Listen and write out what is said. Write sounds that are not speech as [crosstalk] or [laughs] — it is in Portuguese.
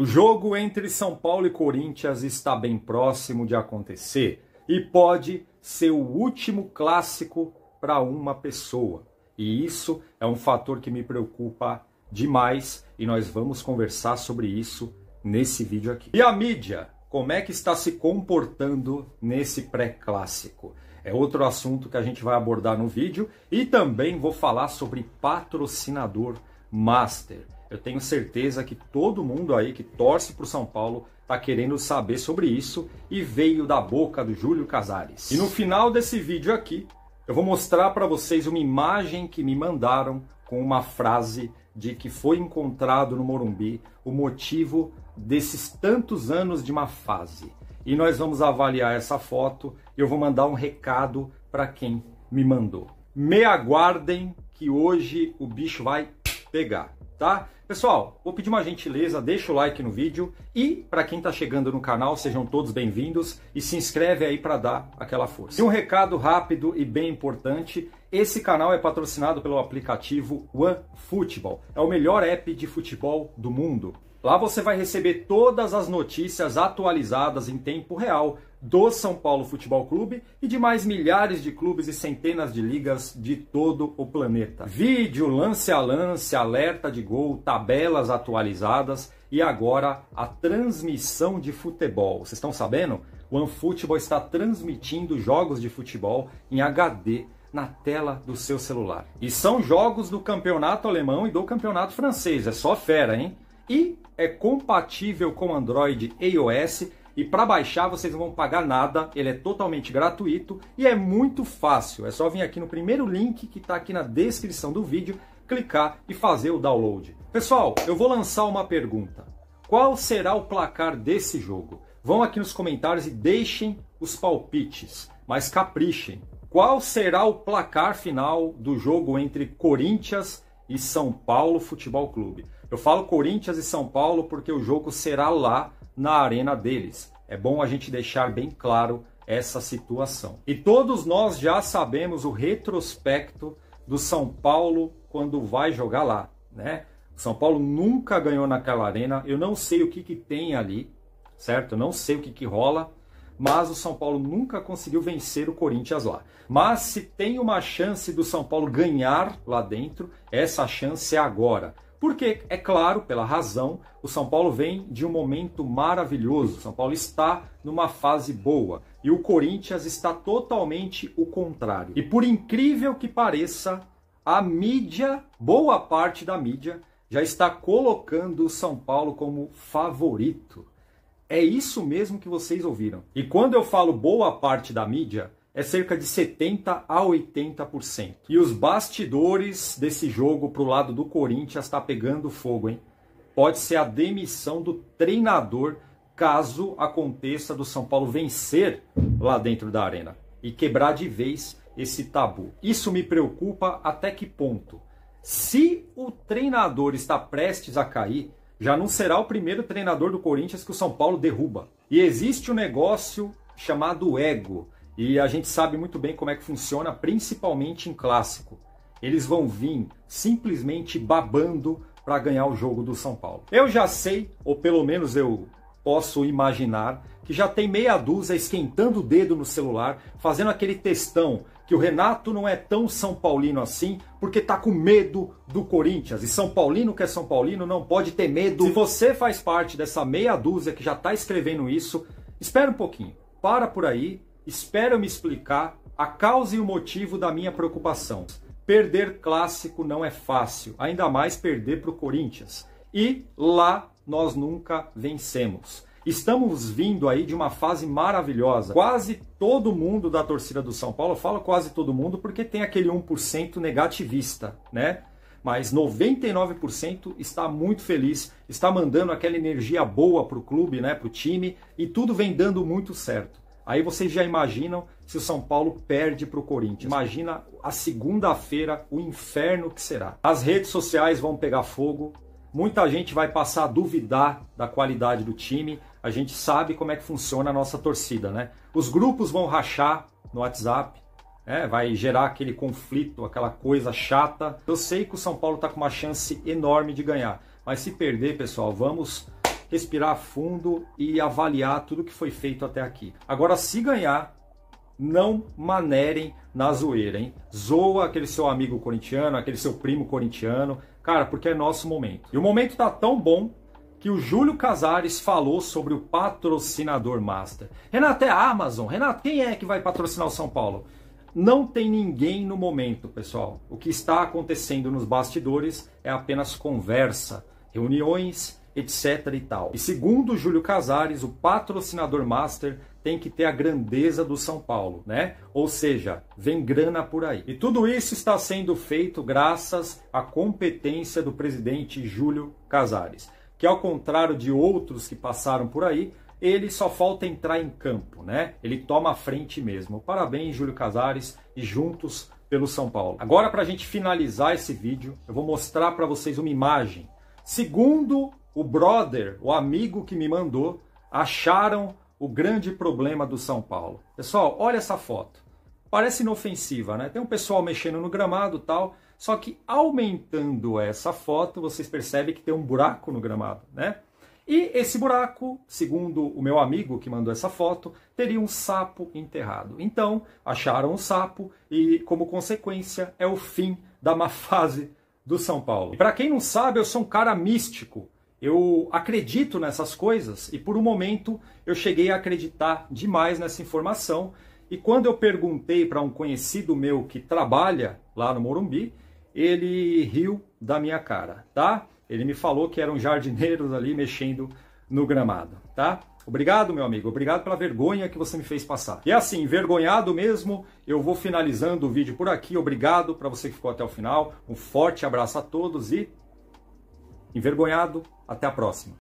O jogo entre São Paulo e Corinthians está bem próximo de acontecer e pode ser o último clássico para uma pessoa. E isso é um fator que me preocupa demais e nós vamos conversar sobre isso nesse vídeo aqui. E a mídia, como é que está se comportando nesse pré-clássico? É outro assunto que a gente vai abordar no vídeo e também vou falar sobre patrocinador Master. Eu tenho certeza que todo mundo aí que torce para o São Paulo está querendo saber sobre isso e veio da boca do Júlio Casares. E no final desse vídeo aqui, eu vou mostrar para vocês uma imagem que me mandaram com uma frase de que foi encontrado no Morumbi o motivo desses tantos anos de uma fase. E nós vamos avaliar essa foto e eu vou mandar um recado para quem me mandou. Me aguardem que hoje o bicho vai pegar, tá? Pessoal, vou pedir uma gentileza, deixa o like no vídeo e para quem está chegando no canal, sejam todos bem-vindos e se inscreve aí para dar aquela força. E um recado rápido e bem importante, esse canal é patrocinado pelo aplicativo OneFootball. É o melhor app de futebol do mundo. Lá você vai receber todas as notícias atualizadas em tempo real do São Paulo Futebol Clube e de mais milhares de clubes e centenas de ligas de todo o planeta. Vídeo, lance a lance, alerta de gol, tabelas atualizadas e agora a transmissão de futebol. Vocês estão sabendo? O OneFootball está transmitindo jogos de futebol em HD na tela do seu celular. E são jogos do campeonato alemão e do campeonato francês. É só fera, hein? e é compatível com Android e iOS. E para baixar vocês não vão pagar nada, ele é totalmente gratuito e é muito fácil. É só vir aqui no primeiro link que está aqui na descrição do vídeo, clicar e fazer o download. Pessoal, eu vou lançar uma pergunta. Qual será o placar desse jogo? Vão aqui nos comentários e deixem os palpites, mas caprichem. Qual será o placar final do jogo entre Corinthians e São Paulo Futebol Clube? Eu falo Corinthians e São Paulo porque o jogo será lá na arena deles. É bom a gente deixar bem claro essa situação. E todos nós já sabemos o retrospecto do São Paulo quando vai jogar lá, né? O São Paulo nunca ganhou naquela arena. Eu não sei o que, que tem ali, certo? Eu não sei o que, que rola, mas o São Paulo nunca conseguiu vencer o Corinthians lá. Mas se tem uma chance do São Paulo ganhar lá dentro, essa chance é agora. Porque, é claro, pela razão, o São Paulo vem de um momento maravilhoso. O São Paulo está numa fase boa. E o Corinthians está totalmente o contrário. E por incrível que pareça, a mídia, boa parte da mídia, já está colocando o São Paulo como favorito. É isso mesmo que vocês ouviram. E quando eu falo boa parte da mídia, é cerca de 70 a 80%. E os bastidores desse jogo para o lado do Corinthians está pegando fogo, hein? Pode ser a demissão do treinador caso aconteça do São Paulo vencer lá dentro da arena e quebrar de vez esse tabu. Isso me preocupa até que ponto? Se o treinador está prestes a cair, já não será o primeiro treinador do Corinthians que o São Paulo derruba. E existe um negócio chamado ego. E a gente sabe muito bem como é que funciona, principalmente em clássico. Eles vão vir simplesmente babando para ganhar o jogo do São Paulo. Eu já sei, ou pelo menos eu posso imaginar, que já tem meia dúzia esquentando o dedo no celular, fazendo aquele textão que o Renato não é tão São Paulino assim, porque tá com medo do Corinthians. E São Paulino que é São Paulino não pode ter medo. Se você faz parte dessa meia dúzia que já tá escrevendo isso, espera um pouquinho, para por aí Espero me explicar a causa e o motivo da minha preocupação. Perder clássico não é fácil, ainda mais perder para o Corinthians. E lá nós nunca vencemos. Estamos vindo aí de uma fase maravilhosa. Quase todo mundo da torcida do São Paulo, eu falo quase todo mundo porque tem aquele 1% negativista, né? Mas 99% está muito feliz, está mandando aquela energia boa para o clube, né, para o time, e tudo vem dando muito certo. Aí vocês já imaginam se o São Paulo perde para o Corinthians. Imagina a segunda-feira, o inferno que será. As redes sociais vão pegar fogo, muita gente vai passar a duvidar da qualidade do time. A gente sabe como é que funciona a nossa torcida, né? Os grupos vão rachar no WhatsApp, é, vai gerar aquele conflito, aquela coisa chata. Eu sei que o São Paulo está com uma chance enorme de ganhar, mas se perder, pessoal, vamos respirar fundo e avaliar tudo que foi feito até aqui. Agora, se ganhar, não manerem na zoeira, hein? Zoa aquele seu amigo corintiano, aquele seu primo corintiano, cara, porque é nosso momento. E o momento tá tão bom que o Júlio Casares falou sobre o patrocinador master. Renato, é a Amazon. Renato, quem é que vai patrocinar o São Paulo? Não tem ninguém no momento, pessoal. O que está acontecendo nos bastidores é apenas conversa, reuniões, etc e tal. E segundo Júlio Casares, o patrocinador master tem que ter a grandeza do São Paulo, né? Ou seja, vem grana por aí. E tudo isso está sendo feito graças à competência do presidente Júlio Casares, que ao contrário de outros que passaram por aí, ele só falta entrar em campo, né? Ele toma a frente mesmo. Parabéns, Júlio Casares, e juntos pelo São Paulo. Agora, para a gente finalizar esse vídeo, eu vou mostrar para vocês uma imagem. Segundo o brother, o amigo que me mandou, acharam o grande problema do São Paulo. Pessoal, olha essa foto. Parece inofensiva, né? Tem um pessoal mexendo no gramado tal, só que aumentando essa foto, vocês percebem que tem um buraco no gramado, né? E esse buraco, segundo o meu amigo que mandou essa foto, teria um sapo enterrado. Então, acharam o um sapo e, como consequência, é o fim da má [laughs] fase do São Paulo. Para quem não sabe, eu sou um cara místico. Eu acredito nessas coisas e por um momento eu cheguei a acreditar demais nessa informação. E quando eu perguntei para um conhecido meu que trabalha lá no Morumbi, ele riu da minha cara, tá? Ele me falou que eram jardineiros ali mexendo no gramado, tá? Obrigado, meu amigo. Obrigado pela vergonha que você me fez passar. E assim, envergonhado mesmo, eu vou finalizando o vídeo por aqui. Obrigado para você que ficou até o final. Um forte abraço a todos e Envergonhado, até a próxima.